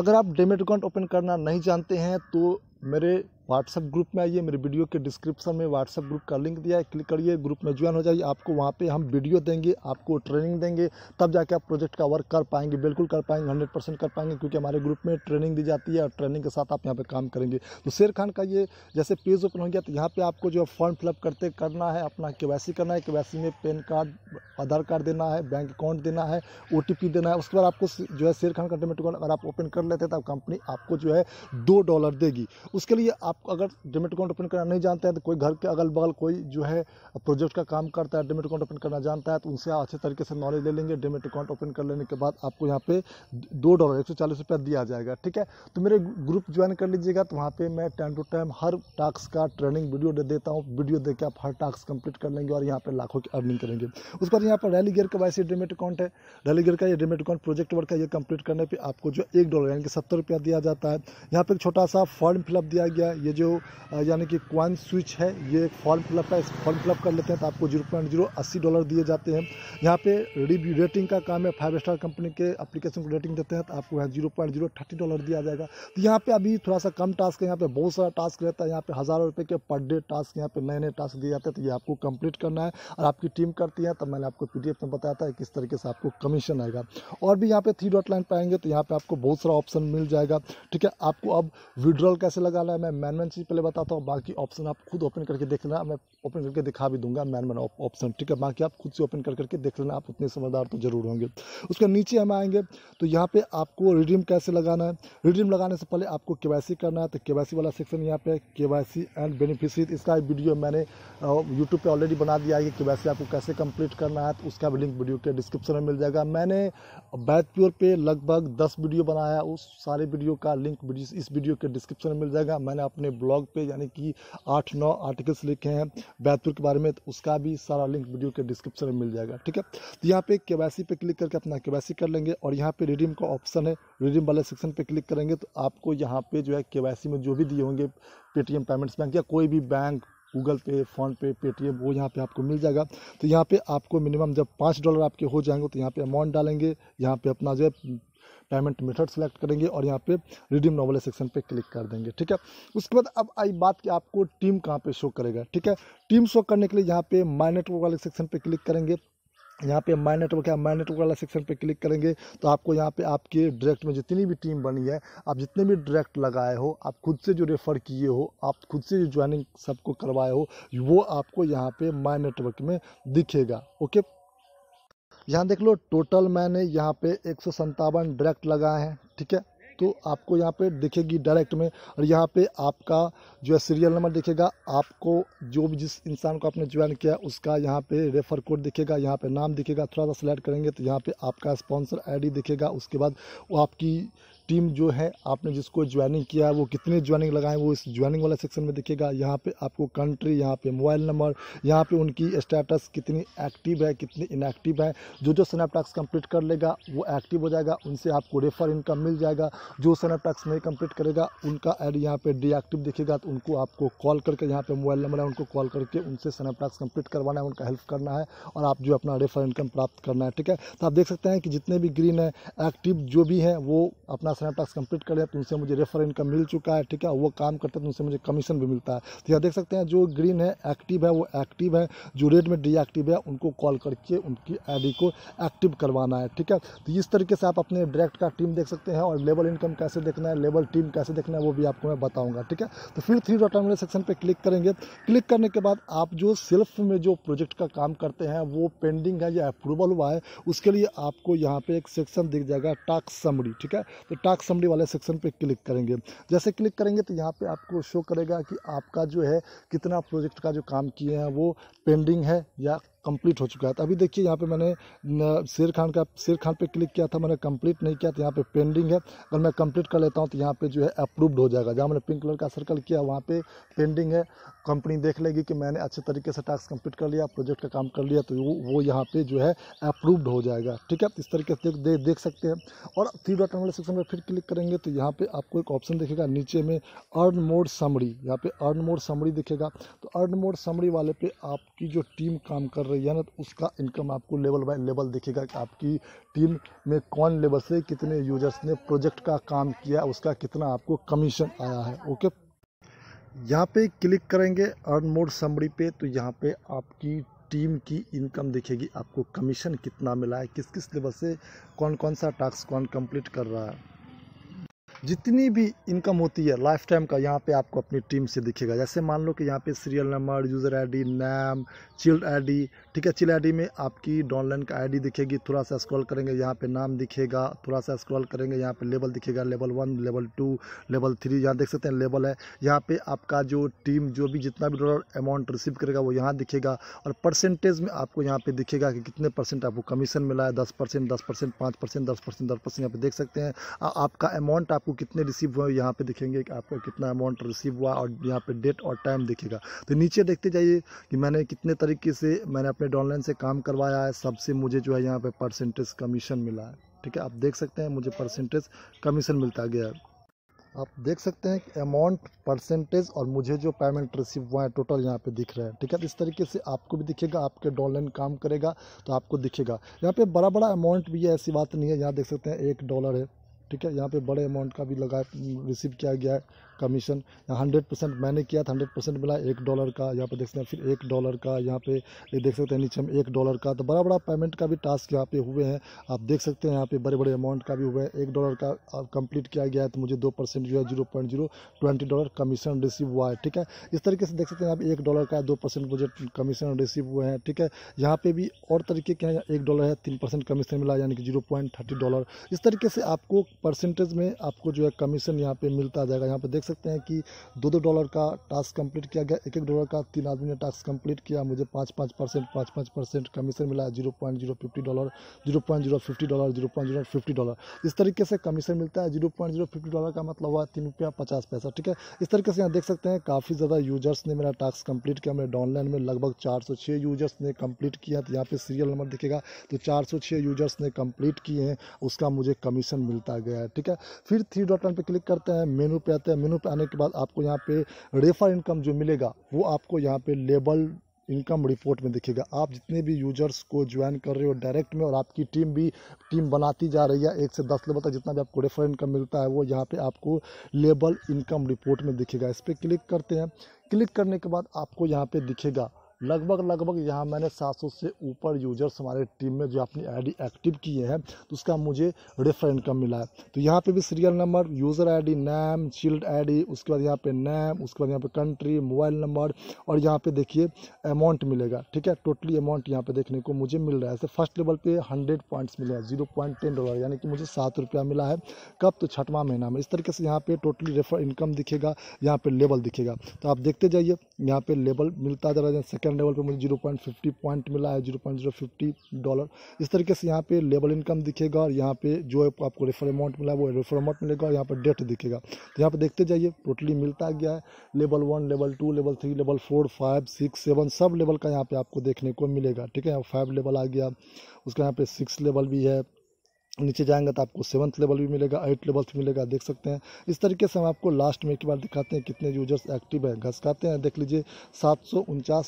अगर आप डिमेट अकाउंट ओपन करना नहीं जानते हैं तो मेरे व्हाट्सअप ग्रुप में आइए मेरे वीडियो के डिस्क्रिप्शन में व्हाट्सअप ग्रुप का लिंक दिया है क्लिक करिए ग्रुप में ज्वाइन हो जाइए आपको वहाँ पे हम वीडियो देंगे आपको ट्रेनिंग देंगे तब जाके आप प्रोजेक्ट का वर्क कर पाएंगे बिल्कुल कर पाएंगे हंड्रेड परसेंट कर पाएंगे क्योंकि हमारे ग्रुप में ट्रेनिंग दी जाती है और ट्रेनिंग के साथ आप यहाँ पर काम करेंगे तो शेर खान का ये जैसे पेज ओपन हो गया तो यहाँ पर आपको जो फॉर्म फिलअप करते करना है अपना के करना है के में पेन कार्ड आधार कार्ड देना है बैंक अकाउंट देना है ओ देना है उसके बाद आपको जो है शेर खान का अगर आप ओपन कर लेते हैं तो कंपनी आपको जो है दो डॉलर देगी उसके लिए आप अगर डिमेट अकाउंट ओपन करना नहीं जानते हैं तो कोई घर के अगल बगल कोई जो है प्रोजेक्ट का काम करता है डिमेट अकाउंट ओपन करना जानता है तो उनसे अच्छे तरीके से नॉलेज ले लेंगे डिमेट अकाउंट ओपन कर लेने के बाद आपको यहाँ पे दो डॉलर एक सौ चालीस रुपया दिया जाएगा ठीक है तो मेरे ग्रुप ज्वाइन कर लीजिएगा तो वहाँ पर मैं टाइम टू टाइम हर टास्क का ट्रेनिंग वीडियो दे देता हूँ वीडियो देकर आप हर टास्क कंप्लीट कर लेंगे और यहाँ पर लाखों की अर्निंग करेंगे उसके बाद यहाँ पर रैली गेयर का वैसे डिमेट अकाउंट है रैली गेयर का ये डिमेट अकाउंट प्रोजेक्ट वर्क का ये कंप्लीट करने पर आपको जो एक डॉलर यानी कि सत्तर रुपया दिया जाता है यहाँ पर एक छोटा सा फॉर्म फिलअप दिया गया ये ये जो यानी कि क्वाइन स्विच है ये एक फॉर्म फिलअप का इस फॉर्म फिलअप कर लेते हैं तो आपको जीरो पॉइंट जीरो अस्सी डॉलर दिए जाते हैं यहाँ पे रिव्यू रेटिंग का काम है फाइव स्टार कंपनी के एप्लीकेशन को रेटिंग देते हैं तो आपको यहाँ zero point zero thirty dollar दिया जाएगा तो यहाँ पे अभी थोड़ा सा कम टास्क है यहाँ पे बहुत सारा टास्क रहता है यहाँ पे हज़ारों रुपये के पर डे टास्क यहाँ पे नए नए टास्क दिए जाते हैं तो ये आपको कंप्लीट करना है और आपकी टीम करती है तो मैंने आपको पी में बताया था किस तरीके से आपको कमीशन आएगा और भी यहाँ पे थ्री डॉट लाइन पाएंगे तो यहाँ पे आपको बहुत सारा ऑप्शन मिल जाएगा ठीक है आपको अब विड्रॉल कैसे लगाना है मैं मैन चीज़ पहले बताता हूँ बाकी ऑप्शन आप खुद ओपन करके देख लेना मैं ओपन करके दिखा भी दूंगा मैन मैन ऑप्शन ठीक है बाकी आप खुद से ओपन कर करके देख लेना आप उतने समझदार तो जरूर होंगे उसके नीचे हम आएंगे तो यहाँ पे आपको रिडीम कैसे लगाना है रिडीम लगाने से पहले आपको के करना है तो के वाला सेक्शन यहाँ पे के एंड बेनिफिशरीज इसका वीडियो मैंने यूट्यूब पर ऑलरेडी बना दिया है कि के आपको कैसे कंप्लीट करना है तो उसका भी लिंक वीडियो के डिस्क्रिप्शन में मिल जाएगा मैंने बैथ प्योर पे लगभग दस वीडियो बनाया उस सारे वीडियो का लिंक इस वीडियो के डिस्क्रिप्शन में मिल जाएगा मैंने अपने अपने ब्लॉग पे यानी कि आठ नौ आर्टिकल्स लिखे हैं बैतूल के बारे में तो उसका भी सारा लिंक वीडियो के डिस्क्रिप्शन में मिल जाएगा ठीक है तो यहाँ पे के पे क्लिक करके अपना के कर लेंगे और यहाँ पे रिडीम का ऑप्शन है रिडीम वाले सेक्शन पे क्लिक करेंगे तो आपको यहाँ पे जो है के में जो भी दिए होंगे पेटीएम पेमेंट्स बैंक या कोई भी bank Google Pay PhonePe Paytm वो यहाँ पे आपको मिल जाएगा तो यहाँ पे आपको मिनिमम जब पाँच डॉलर आपके हो जाएंगे तो यहाँ पे अमाउंट डालेंगे यहाँ पे अपना जो है पेमेंट मेथड सेलेक्ट करेंगे और यहाँ पे रिडीम नॉवल सेक्शन पे क्लिक कर देंगे ठीक है उसके बाद अब आई बात कि आपको टीम कहाँ पे शो करेगा ठीक है टीम शो करने के लिए यहाँ पे माई नेटवर्क वाले सेक्शन पे क्लिक करेंगे यहाँ पे माई नेटवर्क है माई नेटवर्क वाला सेक्शन पे क्लिक करेंगे तो आपको यहाँ पे आपके डायरेक्ट में जितनी भी टीम बनी है आप जितने भी डायरेक्ट लगाए हो आप खुद से जो रेफ़र किए हो आप खुद से जो ज्वाइनिंग सबको करवाए हो वो आपको यहाँ पे माई नेटवर्क में दिखेगा ओके यहाँ देख लो टोटल मैंने यहाँ पे एक सौ संतावन डायरेक्ट लगाए हैं ठीक है तो आपको यहाँ पे दिखेगी डायरेक्ट में और यहाँ पे आपका जो है सीरियल नंबर दिखेगा आपको जो भी जिस इंसान को आपने ज्वाइन किया उसका यहाँ पे रेफर कोड दिखेगा यहाँ पे नाम दिखेगा थोड़ा सा सेलेक्ट करेंगे तो यहाँ पे आपका स्पॉन्सर आईडी दिखेगा उसके बाद वो आपकी टीम जो है आपने जिसको ज्वाइनिंग किया वो कितने ज्वाइनिंग लगाए वो इस ज्वाइनिंग वाला सेक्शन में देखिएगा यहाँ पे आपको कंट्री यहाँ पे मोबाइल नंबर यहाँ पे उनकी स्टेटस कितनी एक्टिव है कितनी इनएक्टिव है जो जो सनैप टास्क कंप्लीट कर लेगा वो एक्टिव हो जाएगा उनसे आपको रेफर इनकम मिल जाएगा जो सनैप नहीं कम्प्लीट करेगा उनका एड यहाँ पर डीएक्टिव दिखेगा तो उनको आपको कॉल करके यहाँ पर मोबाइल नंबर है उनको कॉल करके उनसे सनैप टास्क कंप्लीट करवाना है उनका हेल्प करना है और आप जो अपना रेफर इनकम प्राप्त करना है ठीक है तो आप देख सकते हैं कि जितने भी ग्रीन है एक्टिव जो भी हैं वो अपना सारा टास्क कंप्लीट कर लिया तो उनसे मुझे रेफर इनकम मिल चुका है ठीक है वो काम करते हैं तो उनसे मुझे कमीशन भी मिलता है तो यहाँ देख सकते हैं जो ग्रीन है एक्टिव है वो एक्टिव है जो रेड में डीएक्टिव है उनको कॉल करके उनकी आई को एक्टिव करवाना है ठीक है तो इस तरीके से आप अपने डायरेक्ट का टीम देख सकते हैं और लेबल इनकम कैसे देखना है लेबल टीम कैसे देखना है वो भी आपको मैं बताऊँगा ठीक है तो फिर थ्री डॉटर मेरे सेक्शन पर क्लिक करेंगे क्लिक करने के बाद आप जो सेल्फ में जो प्रोजेक्ट का काम करते हैं वो पेंडिंग है या अप्रूवल हुआ है उसके लिए आपको यहाँ पे एक सेक्शन दिख जाएगा टास्क समरी ठीक है तो टास्क समरी वाले सेक्शन पे क्लिक करेंगे जैसे क्लिक करेंगे तो यहाँ पे आपको शो करेगा कि आपका जो है कितना प्रोजेक्ट का जो काम किए हैं वो पेंडिंग है या कंप्लीट हो चुका है तो अभी देखिए यहाँ पे मैंने शेर खान का शेर खान पे क्लिक किया था मैंने कंप्लीट नहीं किया तो यहाँ पे पेंडिंग है अगर मैं कंप्लीट कर लेता हूँ तो यहाँ पे जो है अप्रूव्ड हो जाएगा जहाँ मैंने पिंक कलर का सर्कल किया वहाँ पे पेंडिंग है कंपनी देख लेगी कि मैंने अच्छे तरीके से टास्क कंप्लीट कर लिया प्रोजेक्ट का काम कर लिया तो वो यहाँ पर जो है अप्रूव्ड हो जाएगा ठीक है इस तरीके से दे, देख सकते हैं और थ्री डॉट वाले सेक्शन में फिर क्लिक करेंगे तो यहाँ पर आपको एक ऑप्शन देखेगा नीचे में अर्न मोड समड़ी यहाँ पर अर्न मोड समड़ी दिखेगा तो अर्न मोड समड़ी वाले पे आपकी जो टीम काम कर रही है ना तो उसका इनकम आपको लेवल बाय लेवल दिखेगा कि आपकी टीम में कौन लेवल से कितने यूजर्स ने प्रोजेक्ट का काम किया उसका कितना आपको कमीशन आया है ओके यहाँ पे क्लिक करेंगे अर्न मोड समरी पे तो यहाँ पे आपकी टीम की इनकम दिखेगी आपको कमीशन कितना मिला है किस किस लेवल से कौन कौन सा टास्क कौन कंप्लीट कर रहा है जितनी भी इनकम होती है लाइफ टाइम का यहाँ पे आपको अपनी टीम से दिखेगा जैसे मान लो कि यहाँ पे सीरियल नंबर यूज़र आईडी नाम चिल्ड आईडी ठीक है चिल्ड आईडी में आपकी डाउनलाइन का आईडी दिखेगी थोड़ा सा स्क्रॉल करेंगे यहाँ पे नाम दिखेगा थोड़ा सा स्क्रॉल करेंगे यहाँ पे लेवल दिखेगा level one level two level three यहाँ देख सकते हैं लेवल है यहाँ पर आपका जो टीम जो भी जितना भी डॉलर अमाउंट रिसीव करेगा वो यहाँ दिखेगा और परसेंटेज में आपको यहाँ पर दिखेगा कि कितने परसेंट आपको कमीशन मिला है दस परसेंट दस परसेंट पाँच परसेंट दस परसेंट दस परसेंट यहाँ पर देख सकते हैं आपका अमाउंट आप आपको कितने रिसीव हुए यहाँ पे दिखेंगे कि आपका कितना अमाउंट रिसीव हुआ और यहाँ पे डेट और टाइम दिखेगा तो नीचे देखते जाइए कि मैंने कितने तरीके से मैंने अपने ऑनलाइन से काम करवाया है सबसे मुझे जो है यहाँ पर परसेंटेज कमीशन मिला है ठीक है आप देख सकते हैं मुझे परसेंटेज कमीशन मिलता गया है आप देख सकते हैं कि अमाउंट परसेंटेज और मुझे जो पेमेंट रिसीव हुआ है टोटल यहाँ पे दिख रहा है ठीक है इस तरीके से आपको भी दिखेगा आपके डॉलर काम करेगा तो आपको दिखेगा यहाँ पे बड़ा बड़ा अमाउंट भी है ऐसी बात नहीं है यहाँ देख सकते हैं एक डॉलर है ठीक है यहाँ पे बड़े अमाउंट का भी लगा रिसीव किया गया है कमीशन हंड्रेड परसेंट मैंने किया था हंड्रेड परसेंट मिला एक डॉलर का यहाँ पे देख सकते हैं फिर एक डॉलर का यहाँ पे देख सकते हैं नीचे हम एक डॉलर का तो बड़ा बड़ा पेमेंट का भी टास्क यहाँ पे हुए हैं आप देख सकते हैं यहाँ पे बड़े बड़े अमाउंट का भी हुआ है एक डॉलर का कंप्लीट किया गया है तो मुझे दो परसेंट जो है zero point zero twenty dollar commission receive हुआ है ठीक है इस तरीके से देख सकते हैं यहाँ पे एक डॉलर का दो परसेंट मुझे कमीशन रिसीव हुए हैं ठीक है यहाँ पे भी और तरीके के हैं एक डॉलर है तीन परसेंट कमीशन मिला यानी कि जीरो पॉइंट थर्टी डॉलर इस तरीके से आपको परसेंटेज में आपको जो है कमीशन यहाँ पे मिलता जाएगा यहाँ पे देख सकते हैं कि दो दो डॉलर का टास्क कंप्लीट किया गया एक एक डॉलर का तीन आदमी ने टास्क कंप्लीट किया मुझे पाँच पाँच परसेंट पाँच पाँच परसेंट कमीशन मिला zero point zero fifty dollar zero point zero fifty dollar zero point zero fifty dollar इस तरीके से कमीशन मिलता है zero point zero fifty dollar का मतलब हुआ तीन रुपया पचास पैसा ठीक है इस तरीके से यहाँ देख सकते हैं काफ़ी ज़्यादा यूजर्स ने मेरा टास्क कंप्लीट किया मेरे डाउनलाइन में लगभग चार सौ छः यूजर्स ने कंप्लीट किया तो यहाँ पर सीरियल नंबर दिखेगा तो चार सौ छः यूजर्स ने कंप्लीट किए हैं उसका मुझे कमीशन मिलता गया है ठीक है फिर थ्री डॉट वन पर क्लिक करते हैं मेनू पे आते हैं मेनू पे आने के बाद आपको यहाँ पे रेफर इनकम जो मिलेगा वो आपको यहाँ पे लेबल इनकम रिपोर्ट में दिखेगा आप जितने भी यूजर्स को ज्वाइन कर रहे हो डायरेक्ट में और आपकी टीम भी टीम बनाती जा रही है एक से दस लेवल तक जितना भी आपको रेफर इनकम मिलता है वो यहाँ पे आपको लेबल इनकम रिपोर्ट में दिखेगा इस पर क्लिक करते हैं क्लिक करने के बाद आपको यहाँ पे दिखेगा लगभग लगभग यहाँ मैंने 700 से ऊपर यूजर्स हमारे टीम में जो अपनी आईडी एक्टिव किए हैं तो उसका मुझे रेफर इनकम मिला है तो यहाँ पे भी serial number user ID name child ID उसके बाद यहाँ पे नेम उसके बाद यहाँ पे कंट्री मोबाइल नंबर और यहाँ पे देखिए अमाउंट मिलेगा ठीक है टोटली अमाउंट यहाँ पे देखने को मुझे मिल रहा है ऐसे फर्स्ट लेवल पे हंड्रेड पॉइंट्स मिले हैं जीरो पॉइंट टेन डॉलर यानी कि मुझे सात रुपया मिला है कब तो छठवा महीना में इस तरीके से यहाँ पर टोटली रेफर इनकम दिखेगा यहाँ पर लेवल दिखेगा तो आप देखते जाइए यहाँ पर लेवल मिलता जा रहा है सेकेंड सेकेंड लेवल पे मुझे जीरो पॉइंट फिफ्टी पॉइंट मिला है zero point zero fifty dollar इस तरीके से यहाँ पे लेबल इनकम दिखेगा और यहाँ पे जो आपको रेफर अमाउंट मिला है वो रेफर अमाउंट मिलेगा और यहाँ पर डेट दिखेगा तो यहाँ पर देखते जाइए टोटली मिलता गया है level one level two level three level four five six seven सब लेवल का यहाँ पर आपको देखने को मिलेगा ठीक है यहाँ फाइव लेवल आ गया उसका यहाँ पर सिक्स लेवल भी है नीचे जाएंगे तो आपको सेवन्थ लेवल भी मिलेगा एट लेवल भी मिलेगा देख सकते हैं इस तरीके से हम आपको लास्ट में एक बार दिखाते हैं कितने यूजर्स एक्टिव है घसकाते हैं देख लीजिए सात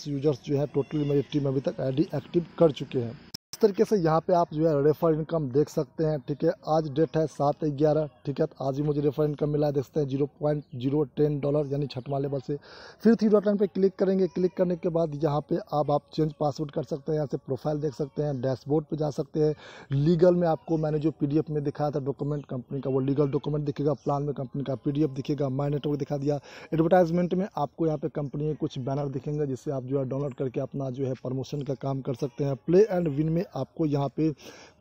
यूजर्स जो है टोटली मेरी टीम अभी तक आई एक्टिव कर चुके हैं तरीके से यहाँ पे आप जो है रेफर इनकम देख सकते हैं ठीक है आज डेट है सात ग्यारह ठीक है आज ही मुझे रेफर इनकम मिला है देखते हैं zero point zero ten dollar यानी छठवा लेवल से फिर थ्री डॉट पे पर क्लिक करेंगे क्लिक करने के बाद यहाँ पे आप आप चेंज पासवर्ड कर सकते हैं यहाँ से प्रोफाइल देख सकते हैं डैशबोर्ड पर जा सकते हैं लीगल में आपको मैंने जो पी में दिखाया था डॉक्यूमेंट कंपनी का वो लीगल डॉक्यूमेंट दिखेगा प्लान में कंपनी का पी दिखेगा माई नेटवर्क दिखा दिया एडवर्टाइजमेंट में आपको यहाँ पे कंपनी के कुछ बैनर दिखेंगे जिससे आप जो है डाउनलोड करके अपना जो है प्रमोशन का काम कर सकते हैं प्ले एंड विन में आपको यहाँ पे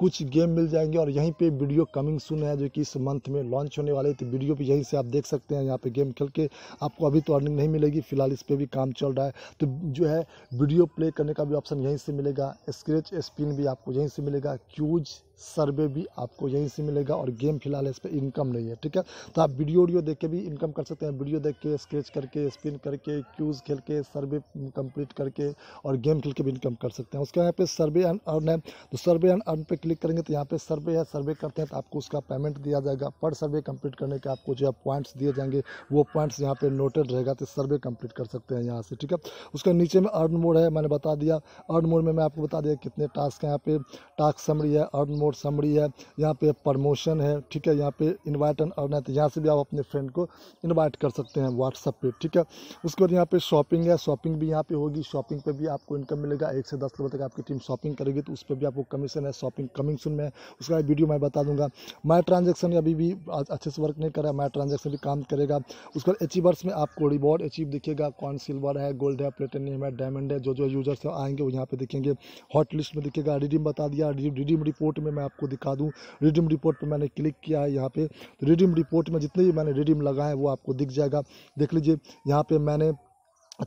कुछ गेम मिल जाएंगे और यहीं पे वीडियो कमिंग सुन है जो कि इस मंथ में लॉन्च होने वाले तो वीडियो भी यहीं से आप देख सकते हैं यहाँ पे गेम खेल के आपको अभी तो अर्निंग नहीं मिलेगी फिलहाल इस पर भी काम चल रहा है तो जो है वीडियो प्ले करने का भी ऑप्शन यहीं से मिलेगा स्क्रेच स्पिन भी आपको यहीं से मिलेगा क्यूज सर्वे भी आपको यहीं से मिलेगा और गेम फिलहाल इस पर इनकम नहीं है ठीक है तो आप वीडियो वीडियो देख के भी इनकम कर सकते हैं वीडियो देख के स्केच करके स्पिन करके क्यूज़ खेल के सर्वे कंप्लीट करके और गेम खेल के भी इनकम कर सकते हैं उसका यहाँ पे सर्वे एंड अर्न है तो सर्वे एंड अर्न पे क्लिक करेंगे तो यहाँ पे सर्वे है सर्वे करते हैं तो आपको उसका पेमेंट दिया जाएगा पर सर्वे कंप्लीट करने के आपको जो है पॉइंट्स दिए जाएंगे वो पॉइंट्स यहाँ पर नोटेड रहेगा तो सर्वे कंप्लीट कर सकते हैं यहाँ से ठीक है उसका नीचे में अर्न मोड है मैंने बता दिया अर्न मोड में मैं आपको बता दिया कितने टास्क हैं यहाँ पे टास्क समरी है अर्न मोड और समरी है यहाँ पे प्रमोशन है ठीक है यहाँ पे इनवाइट और नहीं तो यहाँ से भी आप अपने फ्रेंड को इनवाइट कर सकते हैं व्हाट्सअप पे ठीक है उसके बाद यहाँ पे शॉपिंग है शॉपिंग भी यहाँ पे होगी शॉपिंग पे भी आपको इनकम मिलेगा एक से दस करोड़ तक आपकी टीम शॉपिंग करेगी तो उस पर भी आपको कमीशन है शॉपिंग कमिंग सुन में है उसका वीडियो मैं बता दूंगा माई ट्रांजेक्शन अभी भी अच्छे से वर्क नहीं करा माई ट्रांजेक्शन भी काम करेगा उसके बाद अचीवर्स में आपको रिवॉर्ड अचीव दिखेगा कौन सिल्वर है गोल्ड है प्लेटेनियम है डायमंड है जो जो यूजर्स आएंगे वो यहाँ पे देखेंगे हॉट लिस्ट में दिखेगा रिडीम बता दिया रिडीम रिपोर्ट में मैं आपको दिखा दूँ रिडीम रिपोर्ट पर मैंने क्लिक किया है यहाँ पर रिडीम रिपोर्ट में जितने भी मैंने रिडीम लगाए हैं वो आपको दिख जाएगा देख लीजिए यहाँ पर मैंने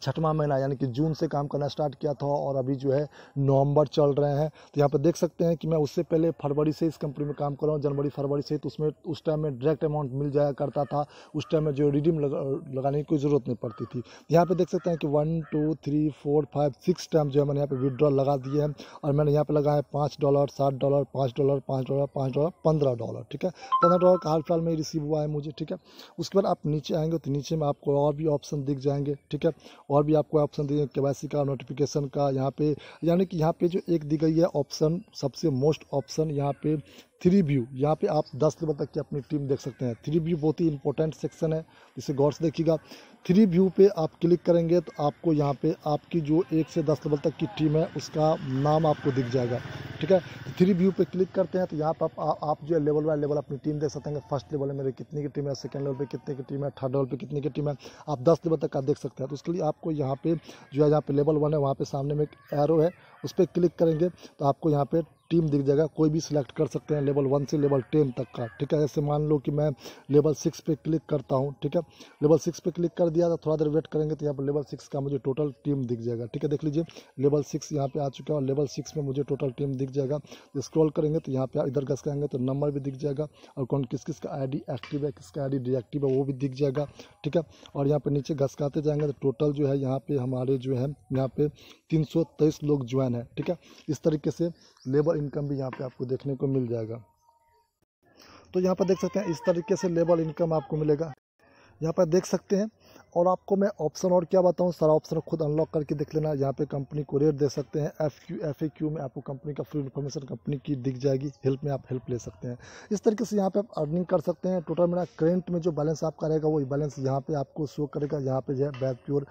छठवा महीना यानी कि जून से काम करना स्टार्ट किया था और अभी जो है नवंबर चल रहे हैं तो यहाँ पर देख सकते हैं कि मैं उससे पहले फरवरी से इस कंपनी में काम कर रहा हूँ जनवरी फरवरी से तो उसमें उस टाइम में डायरेक्ट अमाउंट मिल जाया करता था उस टाइम में जो रिडीम लगा, लगाने की कोई ज़रूरत नहीं पड़ती थी यहाँ पर देख सकते हैं कि one two three four five six time जो है मैंने यहाँ पर विदड्रॉ लगा दिए हैं और मैंने यहाँ पर लगाए है पाँच डॉलर सात डॉलर पाँच डॉलर पाँच डॉलर पाँच डॉलर पंद्रह डॉलर ठीक है पंद्रह डॉलर का हाल फिलहाल में रिसीव हुआ है मुझे ठीक है उसके बाद आप नीचे आएंगे तो नीचे में आपको और भी ऑप्शन दिख जाएंगे ठीक है और भी आपको ऑप्शन दिए के का नोटिफिकेशन का यहाँ पे यानी कि यहाँ पे जो एक दी गई है ऑप्शन सबसे मोस्ट ऑप्शन यहाँ पे थ्री व्यू यहाँ पे आप 10 लेवल तक की अपनी टीम देख सकते हैं थ्री व्यू बहुत ही इंपॉर्टेंट सेक्शन है जिसे गौर से देखिएगा थ्री व्यू पे आप क्लिक करेंगे तो आपको यहाँ पे आपकी जो एक से दस लेवल तक की टीम है उसका नाम आपको दिख जाएगा ठीक है तो थ्री व्यू पे क्लिक करते हैं तो यहाँ पर आप, आप, आप जो है लेवल बाय लेवल अपनी टीम देख सकते हैं फर्स्ट लेवल में मेरे कितने की टीम है सेकेंड लेवल पर कितने की टीम है थर्ड लेवल पर कितने की टीम है आप दस लेवल तक का देख सकते हैं तो उसके लिए आपको यहाँ पे जो है यहाँ पे लेवल वन है वहाँ पर सामने में एक एरो है उस पर क्लिक करेंगे तो आपको यहाँ पर टीम दिख जाएगा कोई भी सिलेक्ट कर सकते हैं लेवल वन से लेवल टेन तक का ठीक है जैसे मान लो कि मैं लेवल सिक्स पे क्लिक करता हूँ ठीक है लेवल सिक्स पे क्लिक कर दिया तो थोड़ा देर वेट करेंगे तो यहाँ पर लेवल सिक्स का मुझे टोटल टीम दिख जाएगा ठीक है देख लीजिए लेवल सिक्स यहाँ पर आ चुका है और लेवल सिक्स में मुझे टोटल टीम दिख जाएगा स्क्रॉल करेंगे तो यहाँ पे इधर घस करेंगे तो नंबर भी दिख जाएगा और कौन किस किस का आई एक्टिव है किसका आई डीएक्टिव है वो भी दिख जाएगा ठीक है और यहाँ पर नीचे घसकाते जाएंगे तो टोटल जो है यहाँ पर हमारे जो है यहाँ पर तीन लोग ज्वाइन है ठीक है इस तरीके से लेबर इनकम भी यहाँ पे आपको देखने को मिल जाएगा तो यहाँ पर देख सकते हैं इस तरीके से लेबर इनकम आपको मिलेगा यहाँ पर देख सकते हैं और आपको मैं ऑप्शन और क्या बताऊँ सारा ऑप्शन खुद अनलॉक करके देख लेना यहाँ पे कंपनी को रेट दे सकते हैं F Q F A Q में आपको कंपनी का फ्री इन्फॉर्मेशन कंपनी की दिख जाएगी हेल्प में आप हेल्प ले सकते हैं इस तरीके से यहाँ पे आप अर्निंग कर सकते हैं टोटल मेरा करेंट में जो बैलेंस आपका रहेगा वही बैलेंस यहाँ पर आपको शो करेगा यहाँ पर जो है बैक प्योर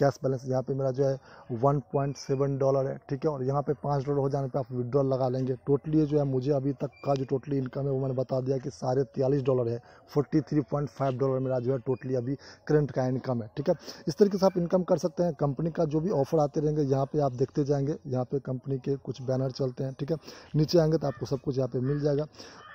कैश बैलेंस यहाँ पर मेरा जो है वन डॉलर है ठीक है और यहाँ पर पाँच डॉलर हो जाने पर आप विड्रॉल लगा लेंगे टोटली जो है मुझे अभी तक का जो टोटली इनकम है वो मैंने बता दिया कि साढ़े डॉलर है फोर्टी डॉलर मेरा जो है टोटली अभी करेंट का इनकम है ठीक है इस तरीके से आप इनकम कर सकते हैं कंपनी का जो भी ऑफर आते रहेंगे यहाँ पे आप देखते जाएंगे यहाँ पे कंपनी के कुछ बैनर चलते हैं ठीक है नीचे आएंगे तो आपको सब कुछ यहाँ पे मिल जाएगा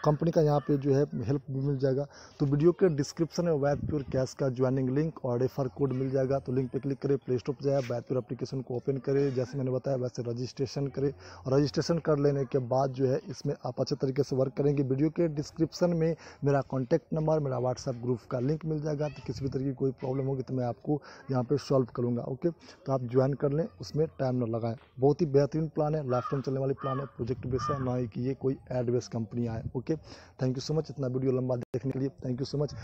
कंपनी का यहाँ पे जो है हेल्प भी मिल जाएगा तो वीडियो के डिस्क्रिप्शन में वैद प्योर कैश का ज्वाइनिंग लिंक और रेफर कोड मिल जाएगा तो लिंक पे क्लिक करें प्ले स्टोर पर जाए वैद प्योर अपलीकेशन को ओपन करें जैसे मैंने बताया वैसे रजिस्ट्रेशन करें और रजिस्ट्रेशन कर लेने के बाद जो है इसमें आप अच्छे तरीके से वर्क करेंगे वीडियो के डिस्क्रिप्शन में मेरा कॉन्टैक्ट नंबर मेरा व्हाट्सअप ग्रुप का लिंक मिल जाएगा तो किसी भी तरीके की कोई प्रॉब्लम होगी तो मैं आपको यहाँ पर सॉल्व करूँगा ओके तो आप ज्वाइन कर लें उसमें टाइम ना लगाएं बहुत ही बेहतरीन प्लान है लाइफ टाइम चलने वाली प्लान है प्रोजेक्ट बेस है ना ही कि ये कोई एड बेस आए okay thank you so much इतना वीडियो लंबा देखने के लिए थैंक यू सो मच